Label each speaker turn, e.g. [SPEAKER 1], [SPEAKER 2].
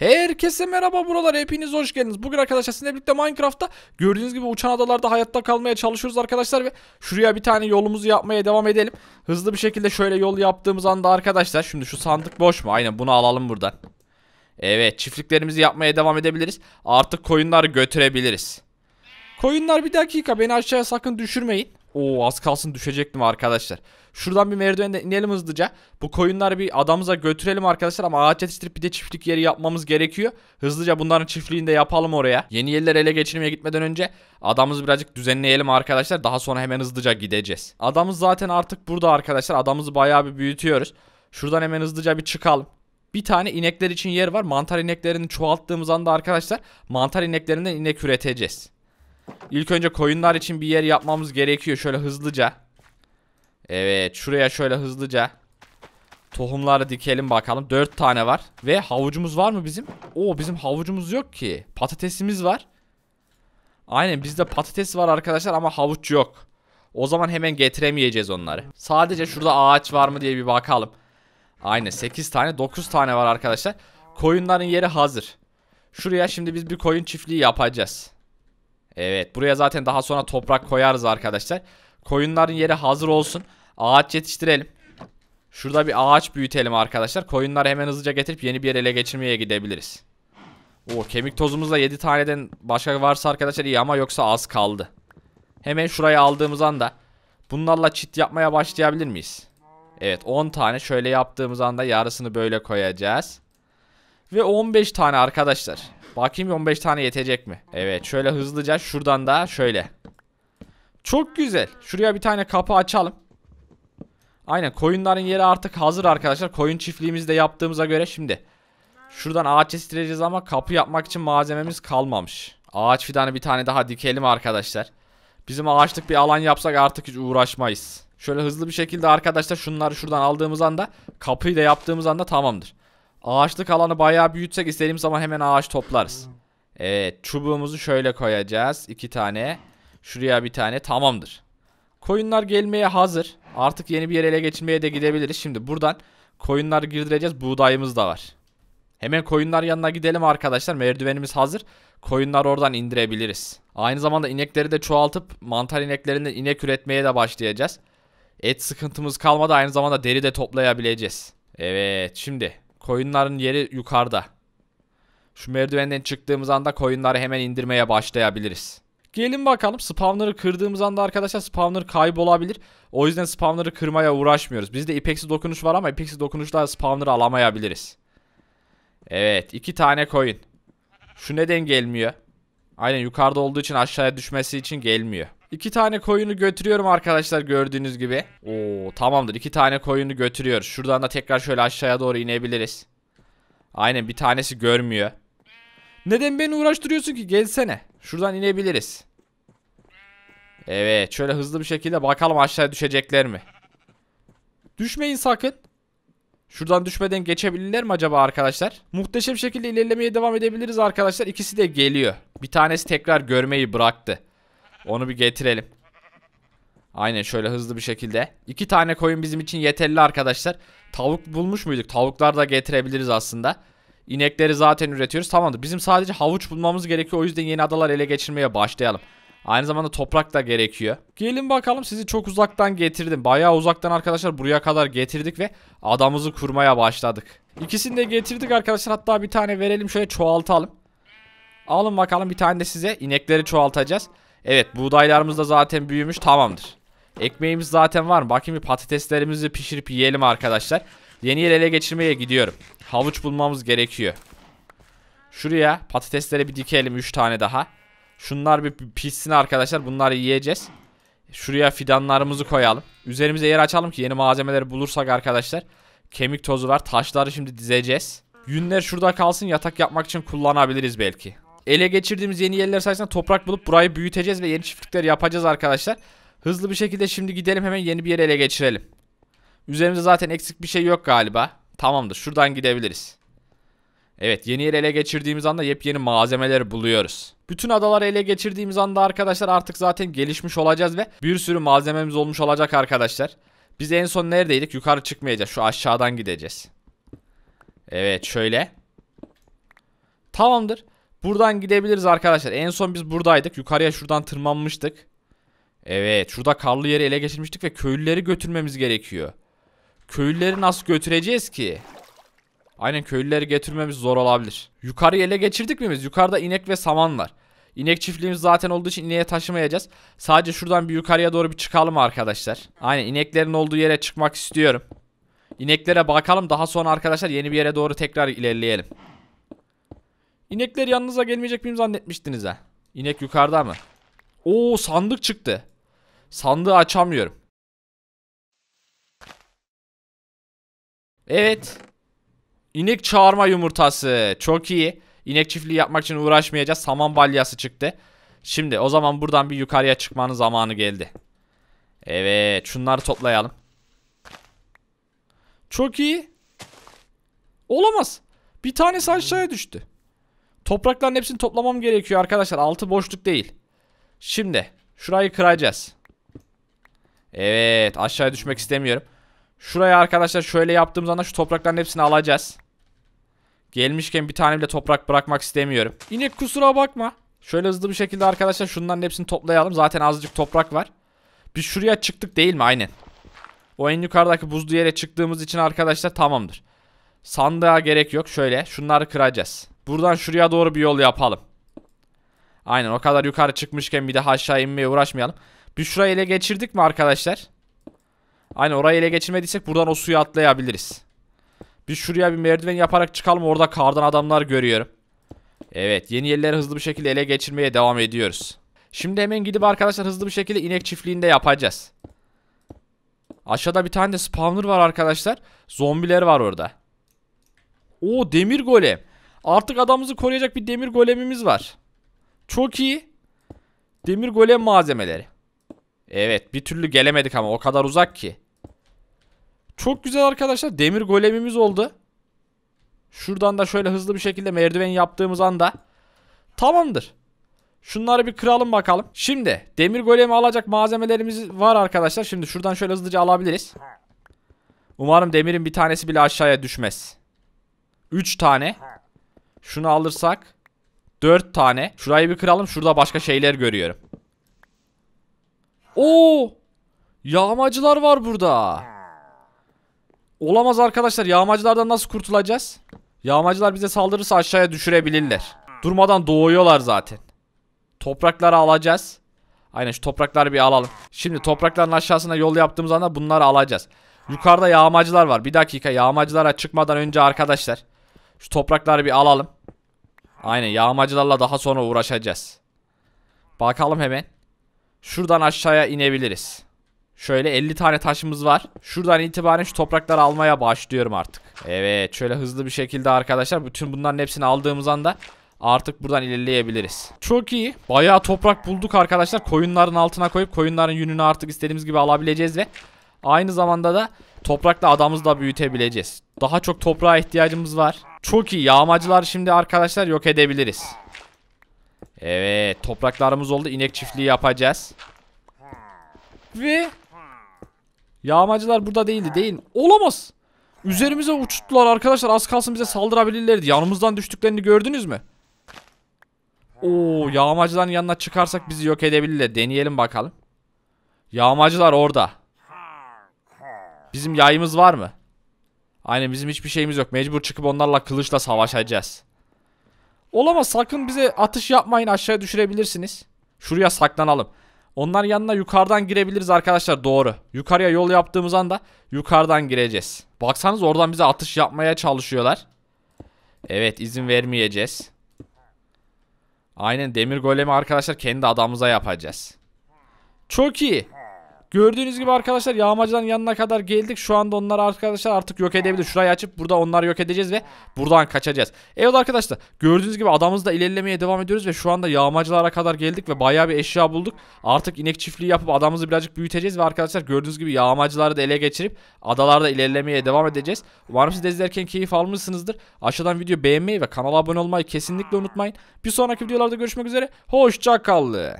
[SPEAKER 1] Herkese merhaba buralar hepiniz hoş geldiniz. Bugün arkadaşlar sizinle birlikte Minecraft'ta gördüğünüz gibi uçan adalarda hayatta kalmaya çalışıyoruz arkadaşlar ve şuraya bir tane yolumuzu yapmaya devam edelim. Hızlı bir şekilde şöyle yol yaptığımız anda arkadaşlar şimdi şu sandık boş mu? Aynen bunu alalım buradan. Evet çiftliklerimizi yapmaya devam edebiliriz. Artık koyunları götürebiliriz. Koyunlar bir dakika beni aşağıya sakın düşürmeyin. Oo az kalsın düşecektim arkadaşlar. Şuradan bir merdivende inelim hızlıca. Bu koyunları bir adamıza götürelim arkadaşlar ama ağaç yetiştirip bir de çiftlik yeri yapmamız gerekiyor. Hızlıca bunların çiftliğini de yapalım oraya. Yeni yerler ele geçirmeye gitmeden önce adamımızı birazcık düzenleyelim arkadaşlar. Daha sonra hemen hızlıca gideceğiz. Adamız zaten artık burada arkadaşlar. Adamımızı bayağı bir büyütüyoruz. Şuradan hemen hızlıca bir çıkalım. Bir tane inekler için yer var. Mantar ineklerini çoğalttığımız anda arkadaşlar mantar ineklerinden inek üreteceğiz. İlk önce koyunlar için bir yer yapmamız gerekiyor. Şöyle hızlıca. Evet şuraya şöyle hızlıca. Tohumları dikelim bakalım. 4 tane var. Ve havucumuz var mı bizim? Oo bizim havucumuz yok ki. Patatesimiz var. Aynen bizde patates var arkadaşlar ama havuç yok. O zaman hemen getiremeyeceğiz onları. Sadece şurada ağaç var mı diye bir bakalım. Aynen 8 tane 9 tane var arkadaşlar. Koyunların yeri hazır. Şuraya şimdi biz bir koyun çiftliği yapacağız. Evet buraya zaten daha sonra toprak koyarız arkadaşlar. Koyunların yeri hazır olsun. Ağaç yetiştirelim. Şurada bir ağaç büyütelim arkadaşlar. Koyunları hemen hızlıca getirip yeni bir yere ele geçirmeye gidebiliriz. O kemik tozumuzda 7 taneden başka varsa arkadaşlar iyi ama yoksa az kaldı. Hemen şurayı aldığımız anda bunlarla çit yapmaya başlayabilir miyiz? Evet 10 tane şöyle yaptığımız anda yarısını böyle koyacağız. Ve 15 tane arkadaşlar. Bakayım 15 tane yetecek mi? Evet şöyle hızlıca şuradan da şöyle. Çok güzel. Şuraya bir tane kapı açalım. Aynen koyunların yeri artık hazır arkadaşlar. Koyun çiftliğimizi de yaptığımıza göre şimdi. Şuradan ağaç estireceğiz ama kapı yapmak için malzememiz kalmamış. Ağaç fidanı bir tane daha dikelim arkadaşlar. Bizim ağaçlık bir alan yapsak artık hiç uğraşmayız. Şöyle hızlı bir şekilde arkadaşlar şunları şuradan aldığımız anda kapıyı da yaptığımız anda tamamdır. Ağaçlık alanı bayağı büyütsek istediğimiz zaman hemen ağaç toplarız. Evet çubuğumuzu şöyle koyacağız. iki tane. Şuraya bir tane tamamdır. Koyunlar gelmeye hazır. Artık yeni bir yere ele geçirmeye de gidebiliriz. Şimdi buradan koyunlar girdireceğiz. Buğdayımız da var. Hemen koyunlar yanına gidelim arkadaşlar. Merdivenimiz hazır. Koyunlar oradan indirebiliriz. Aynı zamanda inekleri de çoğaltıp mantar ineklerinden inek üretmeye de başlayacağız. Et sıkıntımız kalmadı. Aynı zamanda deri de toplayabileceğiz. Evet şimdi Koyunların yeri yukarıda. Şu merdivenden çıktığımız anda koyunları hemen indirmeye başlayabiliriz. Gelin bakalım spawner'ı kırdığımız anda arkadaşlar spawner kaybolabilir. O yüzden spawner'ı kırmaya uğraşmıyoruz. Bizde ipeksi dokunuş var ama ipeksi dokunuşla spawner'ı alamayabiliriz. Evet iki tane koyun. Şu neden gelmiyor? Aynen yukarıda olduğu için aşağıya düşmesi için gelmiyor. İki tane koyunu götürüyorum arkadaşlar gördüğünüz gibi. Oo tamamdır iki tane koyunu götürüyor. Şuradan da tekrar şöyle aşağıya doğru inebiliriz. Aynen bir tanesi görmüyor. Neden beni uğraştırıyorsun ki gelsene. Şuradan inebiliriz. Evet şöyle hızlı bir şekilde bakalım aşağıya düşecekler mi? Düşmeyin sakın. Şuradan düşmeden geçebilirler mi acaba arkadaşlar? Muhteşem şekilde ilerlemeye devam edebiliriz arkadaşlar. İkisi de geliyor. Bir tanesi tekrar görmeyi bıraktı. Onu bir getirelim. Aynen şöyle hızlı bir şekilde. İki tane koyun bizim için yeterli arkadaşlar. Tavuk bulmuş muyduk? Tavuklar da getirebiliriz aslında. İnekleri zaten üretiyoruz. Tamamdır. Bizim sadece havuç bulmamız gerekiyor. O yüzden yeni adalar ele geçirmeye başlayalım. Aynı zamanda toprak da gerekiyor. Gelin bakalım sizi çok uzaktan getirdim. Bayağı uzaktan arkadaşlar buraya kadar getirdik ve adamızı kurmaya başladık. İkisini de getirdik arkadaşlar. Hatta bir tane verelim şöyle çoğaltalım. Alın bakalım bir tane de size inekleri çoğaltacağız. Evet buğdaylarımız da zaten büyümüş tamamdır. Ekmeğimiz zaten var mı? Bakayım bir patateslerimizi pişirip yiyelim arkadaşlar. Yeni yer ele geçirmeye gidiyorum. Havuç bulmamız gerekiyor. Şuraya patatesleri bir dikelim 3 tane daha. Şunlar bir pişsin arkadaşlar. Bunları yiyeceğiz. Şuraya fidanlarımızı koyalım. Üzerimize yer açalım ki yeni malzemeleri bulursak arkadaşlar. Kemik tozu var. Taşları şimdi dizeceğiz. Yünler şurada kalsın yatak yapmak için kullanabiliriz belki. Ele geçirdiğimiz yeni yerler sayesinde toprak bulup burayı büyüteceğiz ve yeni çiftlikler yapacağız arkadaşlar. Hızlı bir şekilde şimdi gidelim hemen yeni bir yere ele geçirelim. Üzerimizde zaten eksik bir şey yok galiba. Tamamdır şuradan gidebiliriz. Evet yeni yeri ele geçirdiğimiz anda yepyeni malzemeleri buluyoruz. Bütün adaları ele geçirdiğimiz anda arkadaşlar artık zaten gelişmiş olacağız ve bir sürü malzememiz olmuş olacak arkadaşlar. Biz en son neredeydik? Yukarı çıkmayacağız. Şu aşağıdan gideceğiz. Evet şöyle. Tamamdır. Buradan gidebiliriz arkadaşlar. En son biz buradaydık. Yukarıya şuradan tırmanmıştık. Evet şurada karlı yeri ele geçirmiştik ve köylüleri götürmemiz gerekiyor. Köylüleri nasıl götüreceğiz ki? Aynen köylüleri götürmemiz zor olabilir. Yukarıyı ele geçirdik mi biz? Yukarıda inek ve saman var. İnek çiftliğimiz zaten olduğu için ineğe taşımayacağız. Sadece şuradan bir yukarıya doğru bir çıkalım arkadaşlar. Aynen ineklerin olduğu yere çıkmak istiyorum. İneklere bakalım daha sonra arkadaşlar yeni bir yere doğru tekrar ilerleyelim. İnekler yanınıza gelmeyecek miyim zannetmiştiniz ha. İnek yukarıda mı? Oo sandık çıktı. Sandığı açamıyorum. Evet. İnek çağırma yumurtası. Çok iyi. İnek çiftliği yapmak için uğraşmayacağız. Saman balyası çıktı. Şimdi o zaman buradan bir yukarıya çıkmanın zamanı geldi. Evet. Şunları toplayalım. Çok iyi. Olamaz. Bir tanesi aşağıya düştü. Toprakların hepsini toplamam gerekiyor arkadaşlar. Altı boşluk değil. Şimdi şurayı kıracağız. Evet aşağıya düşmek istemiyorum. Şurayı arkadaşlar şöyle yaptığımız anda şu toprakların hepsini alacağız. Gelmişken bir tane bile toprak bırakmak istemiyorum. İnek kusura bakma. Şöyle hızlı bir şekilde arkadaşlar şunların hepsini toplayalım. Zaten azıcık toprak var. Biz şuraya çıktık değil mi? Aynen. O en yukarıdaki buzlu yere çıktığımız için arkadaşlar tamamdır. Sandığa gerek yok. Şöyle şunları kıracağız. Buradan şuraya doğru bir yol yapalım. Aynen o kadar yukarı çıkmışken bir de aşağı inmeye uğraşmayalım. Bir şurayı ele geçirdik mi arkadaşlar? Aynen orayı ele geçirmediysek buradan o suya atlayabiliriz. Biz şuraya bir merdiven yaparak çıkalım. Orada kardan adamlar görüyorum. Evet yeni yerleri hızlı bir şekilde ele geçirmeye devam ediyoruz. Şimdi hemen gidip arkadaşlar hızlı bir şekilde inek çiftliğinde yapacağız. Aşağıda bir tane de spawner var arkadaşlar. Zombiler var orada. O demir golem. Artık adamımızı koruyacak bir demir golemimiz var. Çok iyi. Demir golem malzemeleri. Evet bir türlü gelemedik ama o kadar uzak ki. Çok güzel arkadaşlar demir golemimiz oldu. Şuradan da şöyle hızlı bir şekilde merdiven yaptığımız anda tamamdır. Şunları bir kıralım bakalım. Şimdi demir golemi alacak malzemelerimiz var arkadaşlar. Şimdi şuradan şöyle hızlıca alabiliriz. Umarım demirin bir tanesi bile aşağıya düşmez. 3 tane. Şunu alırsak 4 tane. Şurayı bir kıralım. Şurada başka şeyler görüyorum. Oo! Yağmacılar var burada. Olamaz arkadaşlar. Yağmacılardan nasıl kurtulacağız? Yağmacılar bize saldırırsa aşağıya düşürebilirler. Durmadan doğuyorlar zaten. Toprakları alacağız. Aynen şu toprakları bir alalım. Şimdi toprakların aşağısına yol yaptığımız anda bunları alacağız. Yukarıda yağmacılar var. Bir dakika yağmacılara çıkmadan önce arkadaşlar şu toprakları bir alalım. Aynen yağmacılarla daha sonra uğraşacağız. Bakalım hemen. Şuradan aşağıya inebiliriz. Şöyle 50 tane taşımız var. Şuradan itibaren şu toprakları almaya başlıyorum artık. Evet şöyle hızlı bir şekilde arkadaşlar bütün bunların hepsini aldığımız anda artık buradan ilerleyebiliriz. Çok iyi. Bayağı toprak bulduk arkadaşlar. Koyunların altına koyup koyunların yününü artık istediğimiz gibi alabileceğiz ve aynı zamanda da toprakla adamızı da büyütebileceğiz. Daha çok toprağa ihtiyacımız var. Çok iyi. Yağmacılar şimdi arkadaşlar yok edebiliriz. Evet. Topraklarımız oldu. inek çiftliği yapacağız. Ve yağmacılar burada değildi. Değil. Olamaz. Üzerimize uçtular arkadaşlar. Az kalsın bize saldırabilirlerdi. Yanımızdan düştüklerini gördünüz mü? Oo, yağmacıların yanına çıkarsak bizi yok edebilirler. Deneyelim bakalım. Yağmacılar orada. Bizim yayımız var mı? Aynen bizim hiçbir şeyimiz yok. Mecbur çıkıp onlarla kılıçla savaşacağız. Olamaz sakın bize atış yapmayın aşağıya düşürebilirsiniz. Şuraya saklanalım. Onlar yanına yukarıdan girebiliriz arkadaşlar doğru. Yukarıya yol yaptığımız anda yukarıdan gireceğiz. Baksanız oradan bize atış yapmaya çalışıyorlar. Evet izin vermeyeceğiz. Aynen demir golemi arkadaşlar kendi adamımıza yapacağız. Çok iyi. Gördüğünüz gibi arkadaşlar yağmacıların yanına kadar geldik. Şu anda onlar arkadaşlar artık yok edebilir. Şurayı açıp burada onları yok edeceğiz ve buradan kaçacağız. Evet arkadaşlar gördüğünüz gibi adamızla ilerlemeye devam ediyoruz ve şu anda yağmacılara kadar geldik ve bayağı bir eşya bulduk. Artık inek çiftliği yapıp adamımızı birazcık büyüteceğiz ve arkadaşlar gördüğünüz gibi yağmacıları da ele geçirip adalarda ilerlemeye devam edeceğiz. Umarım siz de izlerken keyif almışsınızdır. Aşağıdan video beğenmeyi ve kanala abone olmayı kesinlikle unutmayın. Bir sonraki videolarda görüşmek üzere. Hoşça Hoşçakalın.